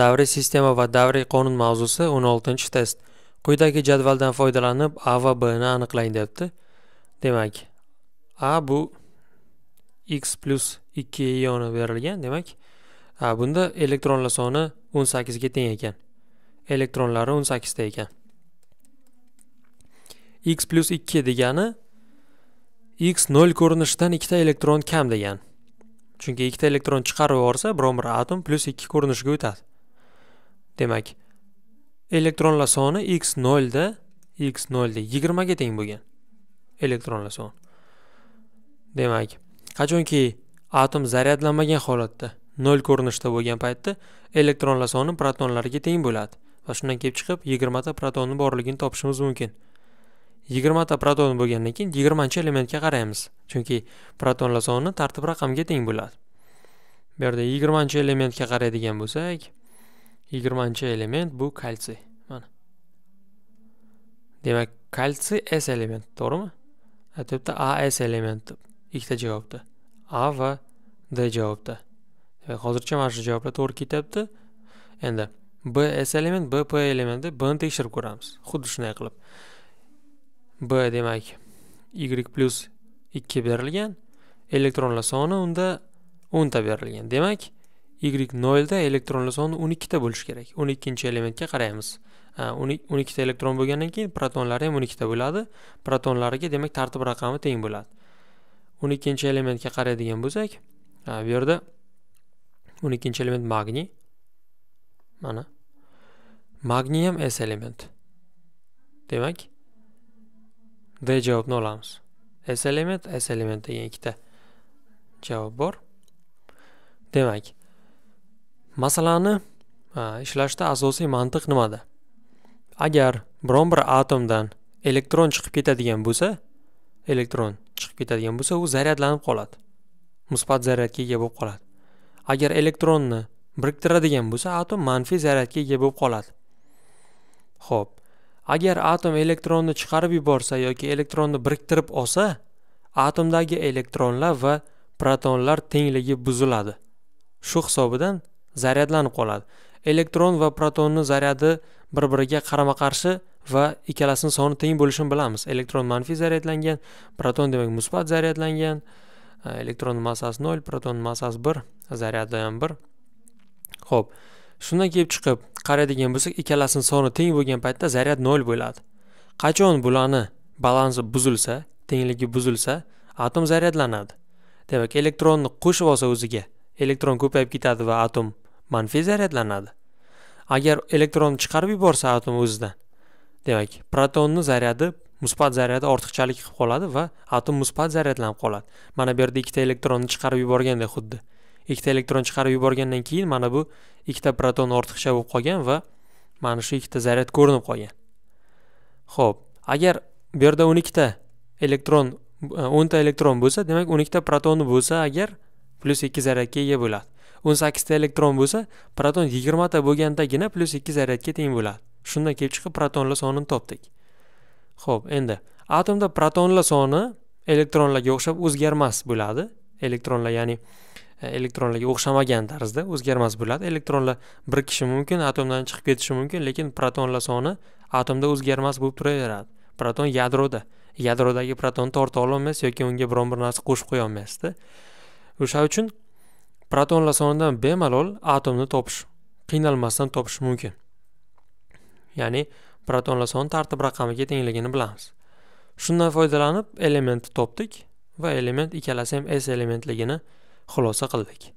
davriy sistema va davriy qonun mavzusi 16 test quyidagi jadvaldan foydalanib a va b ni aniqlang debdi demak a bu x plus 2 ioni berilgan demak a bunda elektronlar soni 18 ga teng ekan elektronlari 18 ta ekan x plus 2 degani x 0 ko'rinishidan 2 ta elektron kam degan. chunki 2 ta elektron chiqarib yuborsa biron bir atom plus 2 ko'rinishiga o'tadi demak elektronlar soni x 0 da x 0 da 20 ga teng bo'lgan elektronlar soni demak qachonki atom zaryadlanmagan holatda 0 ko'rinishda bo'lgan paytda elektronlar soni protonlarga teng bo'ladi va shundan kelib chiqib 20 ta protonni borligini topishimiz mumkin 20 ta proton bo'lgandan keyin 20 elementga qaraymiz chunki protonlar soni tartib raqamga teng bo'ladi bu yerda 20 elementga qaraydigan bo'lsak 20-chi element bu kalsiy mana demak kalsiy s element to'g'rimi aytyapti a s element deb ikkita javobda a va d javobda demak hozircha mana shu javoblar to'g'ri ketyapti endi b s element b p element deb ni tekshirib ko'ramiz xuddi shunday qilib b demak y plus 2 berilgan elektronlar soni unda 10 ta berilgan demak y da elektronlar soni 12 ta bo'lishi kerak 12 chi elementga qaraymiz 12 ta elektron bo'lgandan keyin protonlari ham 12 ta bo'ladi protonlariga demak tartib raqami teng bo'ladi 12 chi elementga qaraydigan bo'lsak bu yerda 12 chi element magniy mana magniy ham s element demak d javobni olamiz s element s element degan ikkita javob bor demak masalani ishlashda asosiy mantiq nimada agar biron bir atomdan elektron chiqib ketadigan bo'lsa elektron chiqib ketadigan bo'lsa u zaryadlanib qoladi musbat zaryadga ega bo'lib qoladi agar elektronni biriktiradigan bo'lsa atom manfiy zaryadga ega bo'lib qoladi ho'p agar atom elektronni chiqarib yuborsa yoki elektronni biriktirib olsa atomdagi elektronlar va protonlar tengligi buziladi shu hisobidan zaryadlanib qoladi elektron va protonni zaryadi bir biriga qarama qarshi va ikkalasini soni teng bo'lishini bilamiz elektron manfiy zaryadlangan proton demak musbat zaryadlangan e, elektron massasi nol proton massasi bir zaryadi ham bir ho'p shundan kelib chiqib qaraydigan bo'lsak ikkalasini soni teng bo'lgan paytda zaryad nol bo'ladi qachon bularni balansi buzilsa tengligi buzilsa atom zaryadlanadi demak elektronni qo'shib olsa o'ziga elektron ko'payib ketadi va atom manfiy zaryadlanadi agar elektronni chiqarib yuborsa atom o'zidan demak protonni zaryadi musbat zaryadi ortiqchalik qilib qoladi va atom musbat zaryadlanib qoladi mana bu yerda ikkita elektronni chiqarib yuborgandek xuddi ikkita elektron chiqarib yuborgandan keyin mana bu ikkita proton ortiqcha bo'lib qolgan va mana shu ikkita zaryad ko'rinib qolgan ho'p agar bu yerda o'n ikkita elektron o'nta elektron bo'lsa demak o'n ikkita protoni bo'lsa agar plyus ikki zaryadga ega bo'ladi o'n sakkizta elektron bo'lsa proton yigirmata bo'lgandagina plyus ikki zaryadga teng bo'ladi shundan kelib chiqib protonlar sonini topdik ho'p endi atomda protonlar soni elektronlarga o'xshab o'zgarmas bo'ladi elektronlar ya'ni e, elektronlarga o'xshamagan tarzda o'zgarmas bo'ladi elektronlar bir kishi mumkin atomdan chiqib ketishi mumkin lekin protonlar soni atomda o'zgarmas bo'lib turaveradi proton yadroda yadrodagi protonni torta ololmaysiz yoki unga biron bir narsa qo'shib qo'ya olmaysizda o'sha uchun protonlar sonidan bemalol atomni topish qiynalmasdan topish mumkin ya'ni protonlar soni tartib raqamiga tengligini bilamiz shundan foydalanib elementni topdik va element ikkalasi ham s elementligini xulosa qildik